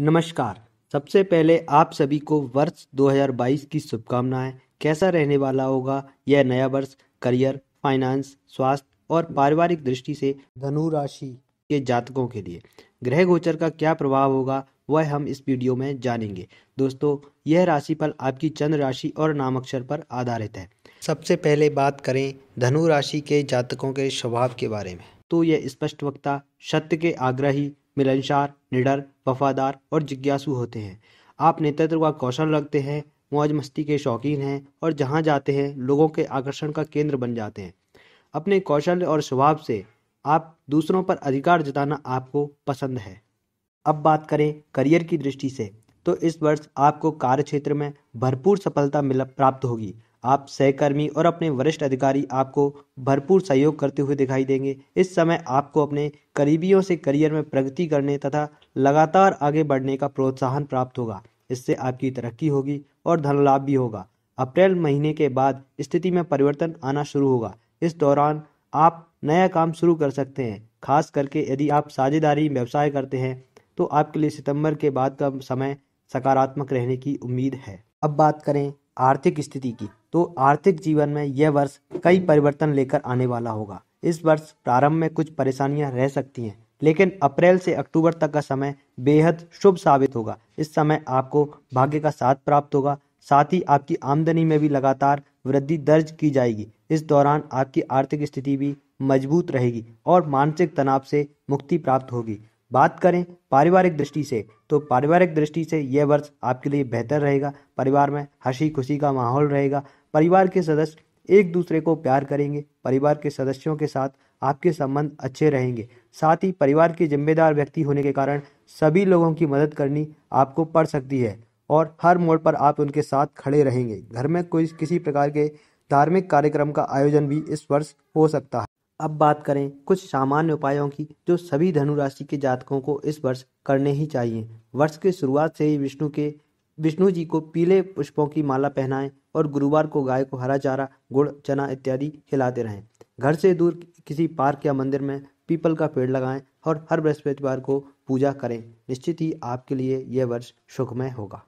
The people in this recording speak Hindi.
नमस्कार सबसे पहले आप सभी को वर्ष 2022 की शुभकामनाएं कैसा रहने वाला होगा यह नया वर्ष करियर फाइनेंस स्वास्थ्य और पारिवारिक दृष्टि से धनु राशि के जातकों के लिए ग्रह गोचर का क्या प्रभाव होगा वह हम इस वीडियो में जानेंगे दोस्तों यह राशि फल आपकी चंद्र राशि और नामाक्षर पर आधारित है सबसे पहले बात करें धनु राशि के जातकों के स्वभाव के बारे में तो यह स्पष्ट वक्ता सत्य के आग्रही मिलनसार निडर वफादार और जिज्ञासु होते हैं आप नेतृत्व का कौशल रखते हैं मौज मस्ती के शौकीन हैं और जहाँ जाते हैं लोगों के आकर्षण का केंद्र बन जाते हैं अपने कौशल और स्वभाव से आप दूसरों पर अधिकार जताना आपको पसंद है अब बात करें करियर की दृष्टि से तो इस वर्ष आपको कार्य क्षेत्र में भरपूर सफलता मिल प्राप्त होगी आप सहकर्मी और अपने वरिष्ठ अधिकारी आपको भरपूर सहयोग करते हुए दिखाई देंगे इस समय आपको अपने करीबियों से करियर में प्रगति करने तथा लगातार आगे बढ़ने का प्रोत्साहन प्राप्त होगा इससे आपकी तरक्की होगी और धन लाभ भी होगा अप्रैल महीने के बाद स्थिति में परिवर्तन आना शुरू होगा इस दौरान आप नया काम शुरू कर सकते हैं खास करके यदि आप साझेदारी व्यवसाय करते हैं तो आपके लिए सितंबर के बाद का समय सकारात्मक रहने की उम्मीद है अब बात करें आर्थिक स्थिति की तो आर्थिक जीवन में यह वर्ष कई परिवर्तन लेकर आने वाला होगा इस वर्ष प्रारंभ में कुछ परेशानियां रह सकती हैं लेकिन अप्रैल से अक्टूबर तक का समय बेहद शुभ साबित होगा इस समय आपको भाग्य का साथ प्राप्त होगा साथ ही आपकी आमदनी में भी लगातार वृद्धि दर्ज की जाएगी इस दौरान आपकी आर्थिक स्थिति भी मजबूत रहेगी और मानसिक तनाव से मुक्ति प्राप्त होगी बात करें पारिवारिक दृष्टि से तो पारिवारिक दृष्टि से यह वर्ष आपके लिए बेहतर रहेगा परिवार में हंसी खुशी का माहौल रहेगा परिवार के सदस्य एक दूसरे को प्यार करेंगे परिवार के सदस्यों के साथ आपके संबंध अच्छे रहेंगे साथ ही परिवार के जिम्मेदार व्यक्ति होने के कारण सभी लोगों की मदद करनी आपको पड़ सकती है और हर मोड़ पर आप उनके साथ खड़े रहेंगे घर में कोई किसी प्रकार के धार्मिक कार्यक्रम का आयोजन भी इस वर्ष हो सकता है अब बात करें कुछ सामान्य उपायों की जो सभी धनु राशि के जातकों को इस वर्ष करने ही चाहिए वर्ष की शुरुआत से ही विष्णु के विष्णु जी को पीले पुष्पों की माला पहनाएं और गुरुवार को गाय को हरा चारा गुड़ चना इत्यादि खिलाते रहें घर से दूर किसी पार्क या मंदिर में पीपल का पेड़ लगाएं और हर बृहस्पतिवार को पूजा करें निश्चित ही आपके लिए यह वर्ष सुखमय होगा